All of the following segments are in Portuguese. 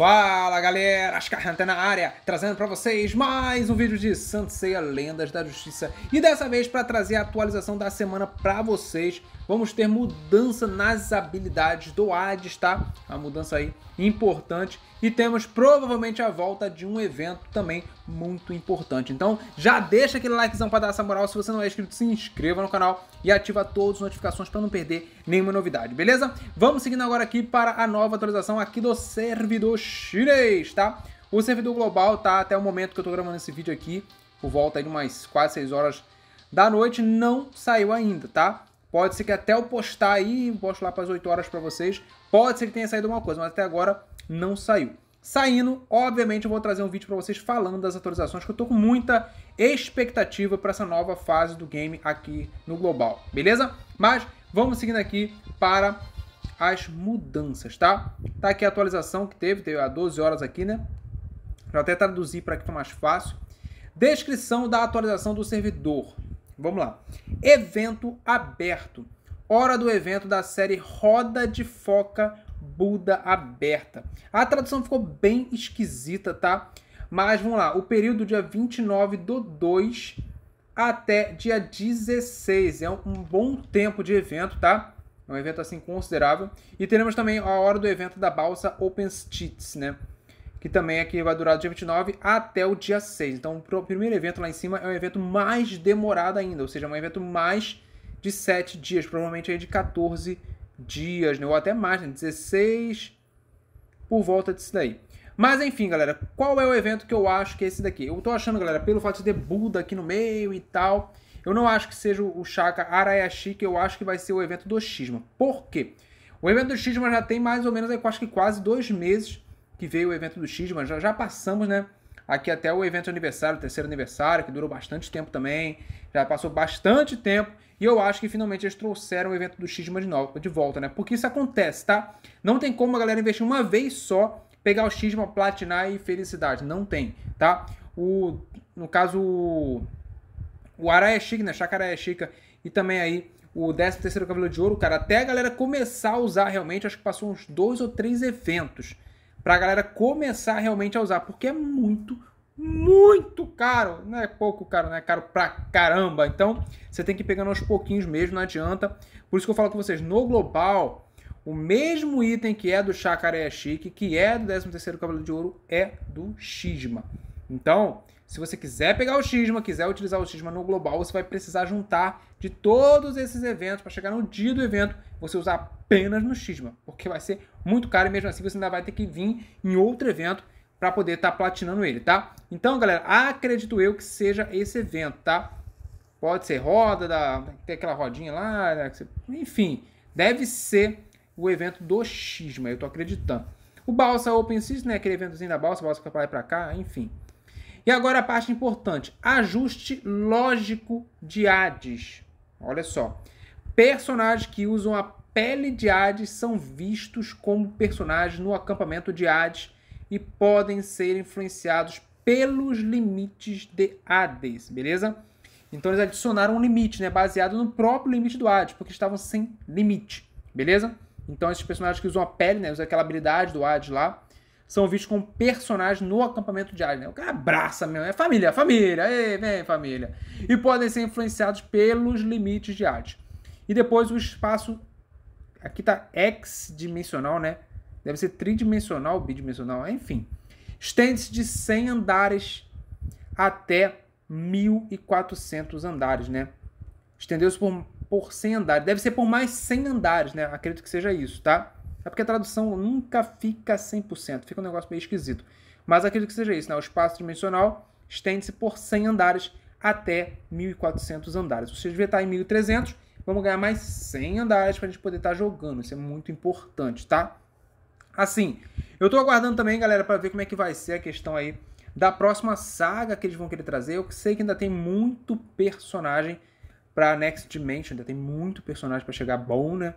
Fala galera, Ascarranta na área, trazendo para vocês mais um vídeo de Santo Ceia Lendas da Justiça. E dessa vez para trazer a atualização da semana para vocês, vamos ter mudança nas habilidades do Hades, tá? Uma mudança aí importante e temos provavelmente a volta de um evento também muito importante. Então já deixa aquele likezão para dar essa moral, se você não é inscrito se inscreva no canal e ativa todas as notificações para não perder nenhuma novidade, beleza? Vamos seguindo agora aqui para a nova atualização aqui do servidor chinês, tá? O servidor global tá até o momento que eu tô gravando esse vídeo aqui, por volta aí de umas quase 6 horas da noite, não saiu ainda, tá? Pode ser que até eu postar aí, posto lá para as 8 horas para vocês, pode ser que tenha saído alguma coisa, mas até agora não saiu. Saindo, obviamente eu vou trazer um vídeo para vocês falando das atualizações, que eu tô com muita expectativa para essa nova fase do game aqui no global, beleza? Mas vamos seguindo aqui para as mudanças, tá? Tá aqui a atualização que teve, teve há 12 horas aqui, né? Vou até traduzir para que fique mais fácil. Descrição da atualização do servidor. Vamos lá. Evento aberto. Hora do evento da série Roda de Foca Buda Aberta. A tradução ficou bem esquisita, tá? Mas vamos lá. O período dia 29 do 2 até dia 16. É um bom tempo de evento, tá? É um evento assim considerável. E teremos também a hora do evento da balsa Open Cheats, né? Que também aqui é vai durar do dia 29 até o dia 6. Então, o primeiro evento lá em cima é um evento mais demorado ainda, ou seja, é um evento mais de 7 dias, provavelmente aí de 14 dias, né? ou até mais, né? 16 por volta disso daí. Mas enfim, galera, qual é o evento que eu acho que é esse daqui? Eu tô achando, galera, pelo fato de ter Buda aqui no meio e tal, eu não acho que seja o Chaka Arayashi, que eu acho que vai ser o evento do Xisma. Por quê? O evento do Xisma já tem mais ou menos, eu acho que quase dois meses que veio o evento do Xisma. Já, já passamos, né? Aqui até o evento aniversário, o terceiro aniversário, que durou bastante tempo também. Já passou bastante tempo. E eu acho que finalmente eles trouxeram o evento do Xisma de, novo, de volta, né? Porque isso acontece, tá? Não tem como a galera investir uma vez só, pegar o Xisma, platinar e felicidade. Não tem, tá? O, no caso, o Araia é chique né? é Chica e também aí o 13º Cavaleiro de Ouro, cara, até a galera começar a usar realmente, acho que passou uns dois ou três eventos pra galera começar realmente a usar, porque é muito, muito caro, não é pouco caro, né? É caro pra caramba. Então, você tem que ir pegando aos pouquinhos mesmo, não adianta. Por isso que eu falo com vocês, no global, o mesmo item que é do é Chique, que é do 13º Cavaleiro de Ouro, é do Xisma. Então, se você quiser pegar o Xisma, quiser utilizar o Xisma no global, você vai precisar juntar de todos esses eventos para chegar no dia do evento, você usar apenas no Xisma, porque vai ser muito caro e mesmo assim você ainda vai ter que vir em outro evento para poder estar tá platinando ele, tá? Então, galera, acredito eu que seja esse evento, tá? Pode ser roda, da, tem aquela rodinha lá, né? enfim, deve ser o evento do Xisma, eu tô acreditando. O Balsa Open System, né? Aquele eventozinho da Balsa, Balsa fica pra lá e pra cá, enfim. E agora a parte importante: ajuste lógico de Hades. Olha só. Personagens que usam a pele de Hades são vistos como personagens no acampamento de Hades e podem ser influenciados pelos limites de Hades, beleza? Então eles adicionaram um limite, né? Baseado no próprio limite do Hades, porque estavam sem limite, beleza? Então esses personagens que usam a pele, né? Usam aquela habilidade do Hades lá, são vistos como personagens no acampamento diário. Né? O cara abraça mesmo, é família, é família, ei, vem família. E podem ser influenciados pelos limites de arte. E depois o espaço, aqui tá ex-dimensional, né? Deve ser tridimensional, bidimensional, enfim. Estende-se de 100 andares até 1.400 andares, né? Estendeu-se por, por 100 andares. Deve ser por mais 100 andares, né? Acredito que seja isso, tá? É porque a tradução nunca fica 100%, fica um negócio meio esquisito. Mas acredito que seja isso, né? O espaço dimensional estende-se por 100 andares até 1.400 andares. Você devia estar em 1.300, vamos ganhar mais 100 andares para a gente poder estar tá jogando. Isso é muito importante, tá? Assim, eu estou aguardando também, galera, para ver como é que vai ser a questão aí da próxima saga que eles vão querer trazer. Eu sei que ainda tem muito personagem para Next Dimension, ainda tem muito personagem para chegar bom, né?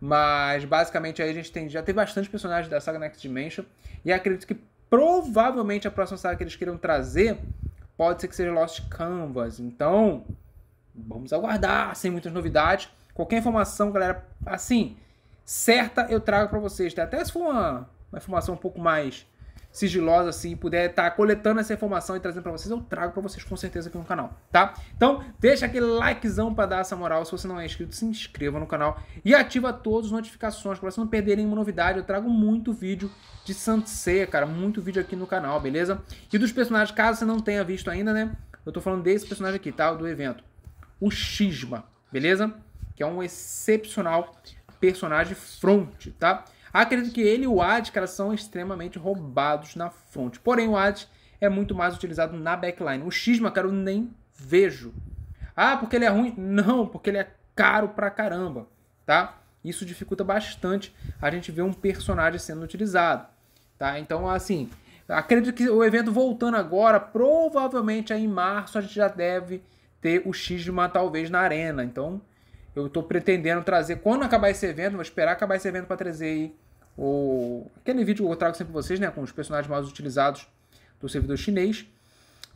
Mas basicamente aí a gente tem, já tem bastante personagens da saga Next Dimension. E acredito que provavelmente a próxima saga que eles queiram trazer pode ser que seja Lost Canvas. Então, vamos aguardar sem muitas novidades. Qualquer informação, galera, assim, certa eu trago para vocês. Tá? Até se for uma, uma informação um pouco mais sigilosa assim, puder estar tá coletando essa informação e trazendo para vocês, eu trago para vocês com certeza aqui no canal, tá? Então, deixa aquele likezão para dar essa moral. Se você não é inscrito, se inscreva no canal e ativa todas as notificações para você não perder nenhuma novidade. Eu trago muito vídeo de Santseia, cara, muito vídeo aqui no canal, beleza? E dos personagens, caso você não tenha visto ainda, né? Eu tô falando desse personagem aqui, tá? Do evento. O Xisma, beleza? Que é um excepcional personagem front, tá? Acredito que ele e o Ad, cara, são extremamente roubados na fonte. Porém, o Ad é muito mais utilizado na backline. O Xisma, cara, eu nem vejo. Ah, porque ele é ruim? Não, porque ele é caro pra caramba, tá? Isso dificulta bastante a gente ver um personagem sendo utilizado, tá? Então, assim, acredito que o evento voltando agora, provavelmente aí em março a gente já deve ter o Xisma talvez na arena. Então, eu estou pretendendo trazer, quando acabar esse evento, vou esperar acabar esse evento para trazer aí o aquele vídeo que eu trago sempre para vocês, né, com os personagens mais utilizados do servidor chinês.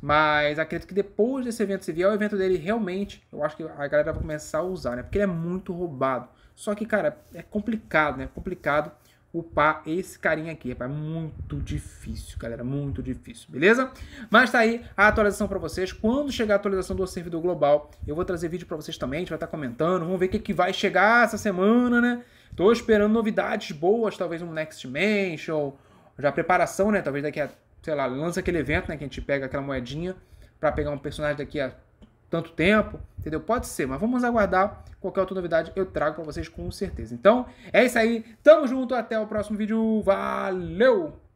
Mas acredito que depois desse evento, se vier é o evento dele realmente, eu acho que a galera vai começar a usar, né? Porque ele é muito roubado. Só que, cara, é complicado, né? É complicado upar esse carinha aqui, rapaz. Muito difícil, galera. Muito difícil, beleza? Mas tá aí a atualização para vocês. Quando chegar a atualização do servidor global, eu vou trazer vídeo para vocês também. A gente vai estar tá comentando. Vamos ver o que, que vai chegar essa semana, né? Tô esperando novidades boas, talvez um Next Mansion. já preparação, né? Talvez daqui a, sei lá, lança aquele evento, né? Que a gente pega aquela moedinha para pegar um personagem daqui a tanto tempo, entendeu? Pode ser, mas vamos aguardar. Qualquer outra novidade eu trago para vocês com certeza. Então, é isso aí. Tamo junto, até o próximo vídeo. Valeu!